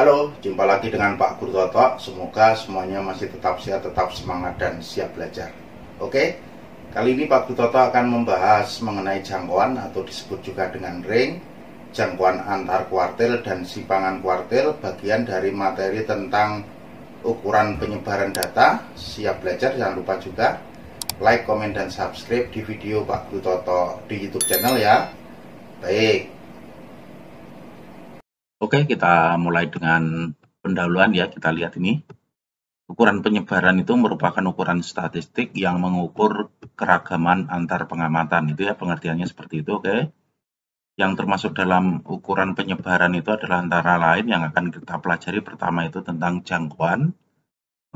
Halo, jumpa lagi dengan Pak Guru Toto. Semoga semuanya masih tetap sehat, tetap semangat dan siap belajar. Oke, kali ini Pak Guru Toto akan membahas mengenai jangkauan atau disebut juga dengan ring, jangkauan antar kuartil dan simpangan kuartil bagian dari materi tentang ukuran penyebaran data. Siap belajar, jangan lupa juga like, komen, dan subscribe di video Pak Guru Toto di YouTube channel ya. Baik, Oke, kita mulai dengan pendahuluan ya. Kita lihat ini. Ukuran penyebaran itu merupakan ukuran statistik yang mengukur keragaman antar pengamatan. Itu ya pengertiannya seperti itu, oke. Yang termasuk dalam ukuran penyebaran itu adalah antara lain yang akan kita pelajari pertama itu tentang jangkauan,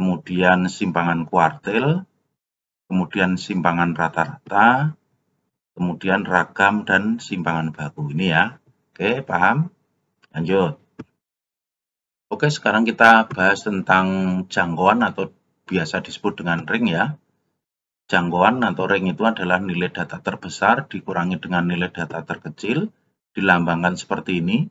kemudian simpangan kuartil, kemudian simpangan rata-rata, kemudian ragam dan simpangan baku ini ya. Oke, paham? Lanjut. Oke, sekarang kita bahas tentang jangkauan atau biasa disebut dengan ring ya. Jangkauan atau ring itu adalah nilai data terbesar dikurangi dengan nilai data terkecil, dilambangkan seperti ini.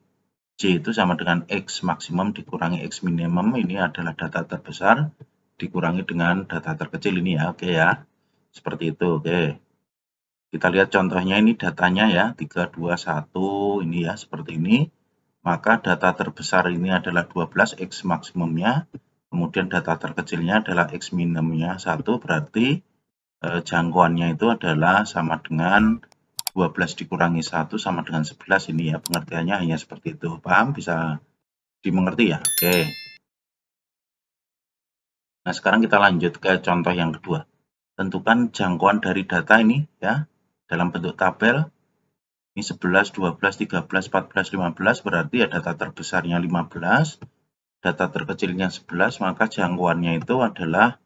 C itu sama dengan X maksimum dikurangi X minimum, ini adalah data terbesar dikurangi dengan data terkecil ini ya, oke ya. Seperti itu, oke. Kita lihat contohnya ini datanya ya, 321 ini ya, seperti ini maka data terbesar ini adalah 12 X maksimumnya, kemudian data terkecilnya adalah X minimumnya 1, berarti eh, jangkauannya itu adalah sama dengan 12 dikurangi 1 sama dengan 11 ini ya, pengertiannya hanya seperti itu, paham? Bisa dimengerti ya? Oke. Nah, sekarang kita lanjut ke contoh yang kedua. Tentukan jangkauan dari data ini ya, dalam bentuk tabel ini 11, 12, 13, 14, 15 berarti ya data terbesarnya 15, data terkecilnya 11, maka jangkauannya itu adalah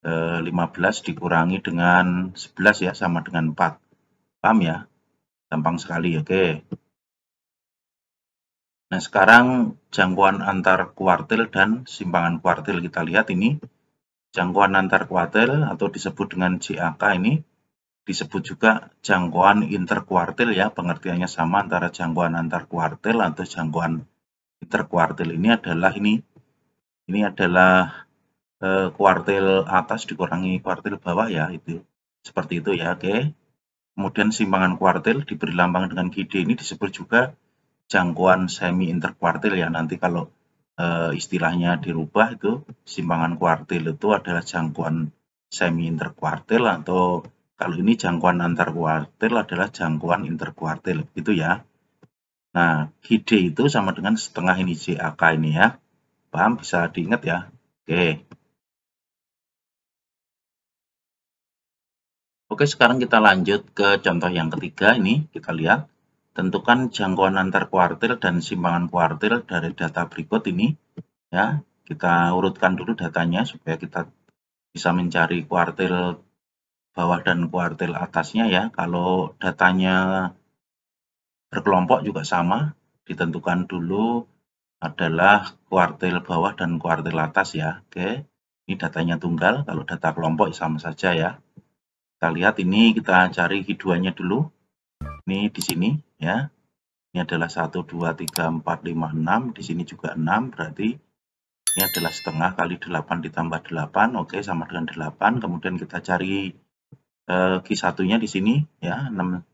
15 eh, dikurangi dengan 11 ya sama dengan 4. Paham ya? Gampang sekali, oke. Okay. Nah, sekarang jangkauan antar kuartil dan simpangan kuartil kita lihat ini. Jangkauan antar kuartil atau disebut dengan JAK ini disebut juga jangkauan interkuartil ya, pengertiannya sama antara jangkauan antar kuartil atau jangkauan interkuartil ini adalah ini ini adalah e, kuartil atas dikurangi kuartil bawah ya itu seperti itu ya oke kemudian simpangan kuartil diberi lambang dengan GD ini disebut juga jangkauan semi interkuartil ya nanti kalau e, istilahnya dirubah itu simpangan kuartil itu adalah jangkauan semi interkuartil atau kalau ini jangkauan antar kuartil adalah jangkauan interkuartil, gitu ya. Nah, GD itu sama dengan setengah ini JAK ini ya. Paham? Bisa diingat ya. Oke. Oke, sekarang kita lanjut ke contoh yang ketiga ini. Kita lihat. Tentukan jangkauan antar kuartil dan simpangan kuartil dari data berikut ini. Ya, kita urutkan dulu datanya supaya kita bisa mencari kuartil bawah dan kuartil atasnya ya. Kalau datanya berkelompok juga sama, ditentukan dulu adalah kuartil bawah dan kuartil atas ya. Oke, ini datanya tunggal, kalau data kelompok sama saja ya. Kita lihat ini kita cari hiduannya dulu. Ini di sini ya. Ini adalah 1, 2, 3, 4, 5, 6. Di sini juga 6, berarti ini adalah setengah kali 8 ditambah 8. Oke, sama dengan 8. Kemudian kita cari Q1-nya eh, di sini ya 6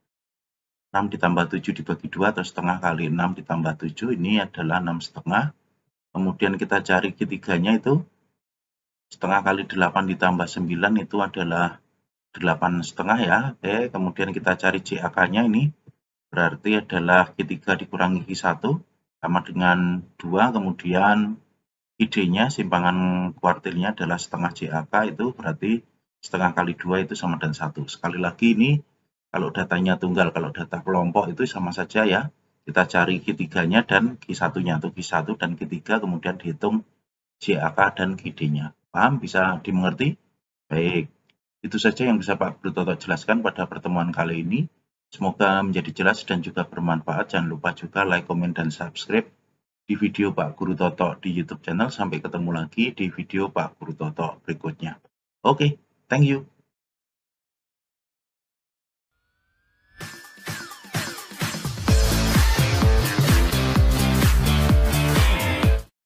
6 ditambah 7 dibagi 2 atau setengah kali 6 ditambah 7 ini adalah 6 setengah. Kemudian kita cari ketiganya itu setengah kali 8 ditambah 9 itu adalah 8 setengah ya. Oke, kemudian kita cari CAK-nya ini berarti adalah Q3 dikurangi Q1 sama dengan 2. Kemudian ID-nya simpangan kuartilnya adalah setengah CAK itu berarti setengah kali dua itu sama dengan satu. Sekali lagi ini kalau datanya tunggal, kalau data kelompok itu sama saja ya. Kita cari ketiganya dan Q1-nya atau Q1 dan Q3 kemudian dihitung JAK dan QD nya Paham? Bisa dimengerti? Baik. Itu saja yang bisa Pak Toto jelaskan pada pertemuan kali ini. Semoga menjadi jelas dan juga bermanfaat. Jangan lupa juga like, komen, dan subscribe di video Pak Guru Toto di YouTube channel. Sampai ketemu lagi di video Pak Guru Toto berikutnya. Oke. Thank you.